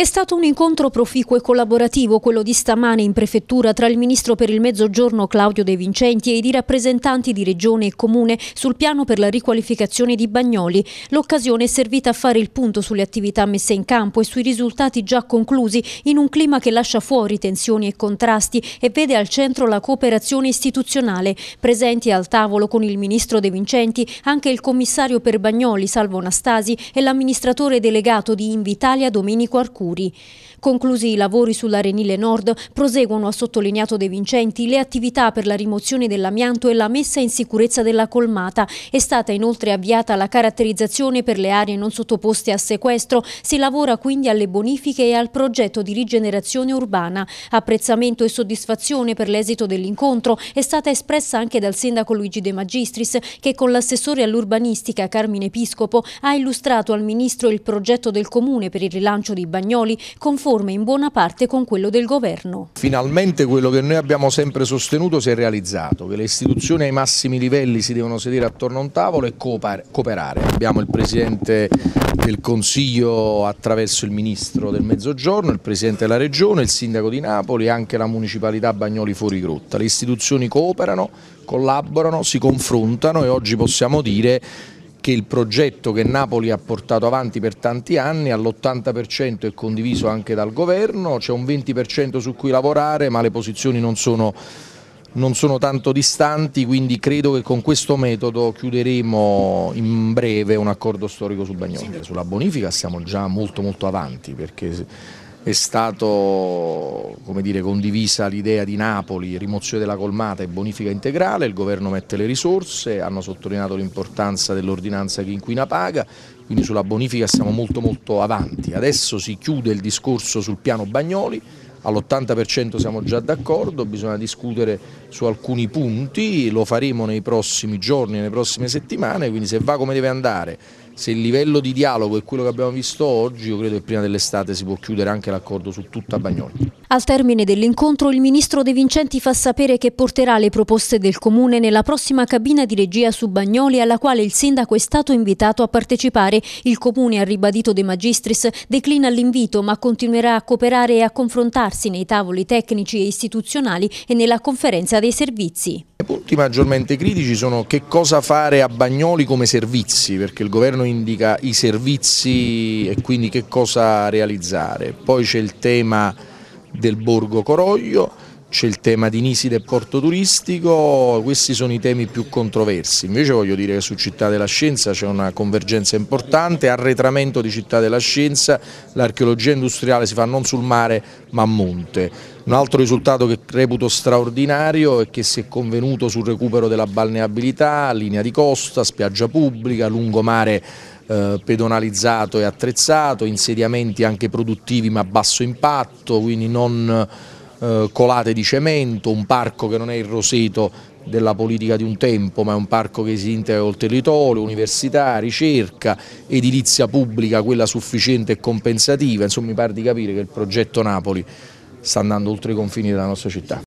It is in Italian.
È stato un incontro proficuo e collaborativo quello di stamane in prefettura tra il ministro per il mezzogiorno Claudio De Vincenti ed i rappresentanti di regione e comune sul piano per la riqualificazione di Bagnoli. L'occasione è servita a fare il punto sulle attività messe in campo e sui risultati già conclusi in un clima che lascia fuori tensioni e contrasti e vede al centro la cooperazione istituzionale. Presenti al tavolo con il ministro De Vincenti anche il commissario per Bagnoli Salvo Anastasi e l'amministratore delegato di Invitalia Domenico Arcuri futuri. Conclusi i lavori sull'Arenile Nord, proseguono, ha sottolineato De Vincenti, le attività per la rimozione dell'amianto e la messa in sicurezza della colmata. È stata inoltre avviata la caratterizzazione per le aree non sottoposte a sequestro. Si lavora quindi alle bonifiche e al progetto di rigenerazione urbana. Apprezzamento e soddisfazione per l'esito dell'incontro è stata espressa anche dal sindaco Luigi De Magistris che con l'assessore all'urbanistica Carmine Piscopo ha illustrato al ministro il progetto del comune per il rilancio di Bagnoli spagnoli, conforme in buona parte con quello del governo. Finalmente quello che noi abbiamo sempre sostenuto si è realizzato, che le istituzioni ai massimi livelli si devono sedere attorno a un tavolo e cooperare. Abbiamo il Presidente del Consiglio attraverso il Ministro del Mezzogiorno, il Presidente della Regione, il Sindaco di Napoli e anche la Municipalità Bagnoli Fuori Grotta. Le istituzioni cooperano, collaborano, si confrontano e oggi possiamo dire che il progetto che Napoli ha portato avanti per tanti anni all'80% è condiviso anche dal governo, c'è un 20% su cui lavorare ma le posizioni non sono, non sono tanto distanti, quindi credo che con questo metodo chiuderemo in breve un accordo storico sul Bagnone. Sulla bonifica siamo già molto molto avanti perché è stata condivisa l'idea di Napoli, rimozione della colmata e bonifica integrale, il governo mette le risorse, hanno sottolineato l'importanza dell'ordinanza che inquina paga, quindi sulla bonifica siamo molto molto avanti. Adesso si chiude il discorso sul piano Bagnoli, all'80% siamo già d'accordo, bisogna discutere su alcuni punti, lo faremo nei prossimi giorni, nelle prossime settimane, quindi se va come deve andare se il livello di dialogo è quello che abbiamo visto oggi, io credo che prima dell'estate si può chiudere anche l'accordo su tutta Bagnoli. Al termine dell'incontro il ministro De Vincenti fa sapere che porterà le proposte del Comune nella prossima cabina di regia su Bagnoli alla quale il sindaco è stato invitato a partecipare. Il Comune ha ribadito De Magistris, declina l'invito ma continuerà a cooperare e a confrontarsi nei tavoli tecnici e istituzionali e nella conferenza dei servizi. I punti maggiormente critici sono che cosa fare a Bagnoli come servizi, perché il governo indica i servizi e quindi che cosa realizzare. Poi c'è il tema del Borgo Coroglio, c'è il tema di Niside e Porto Turistico, questi sono i temi più controversi, invece voglio dire che su Città della Scienza c'è una convergenza importante, arretramento di Città della Scienza, l'archeologia industriale si fa non sul mare ma a monte. Un altro risultato che reputo straordinario è che si è convenuto sul recupero della balneabilità, linea di costa, spiaggia pubblica, lungomare eh, pedonalizzato e attrezzato, insediamenti anche produttivi ma a basso impatto, quindi non eh, colate di cemento, un parco che non è il roseto della politica di un tempo, ma è un parco che si integra col territorio, università, ricerca, edilizia pubblica, quella sufficiente e compensativa, insomma mi pare di capire che il progetto Napoli sta andando oltre i confini della nostra città.